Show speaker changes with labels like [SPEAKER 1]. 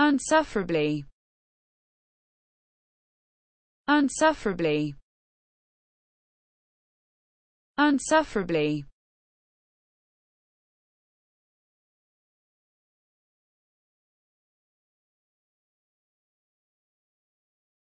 [SPEAKER 1] unsufferably, unsufferably, unsufferably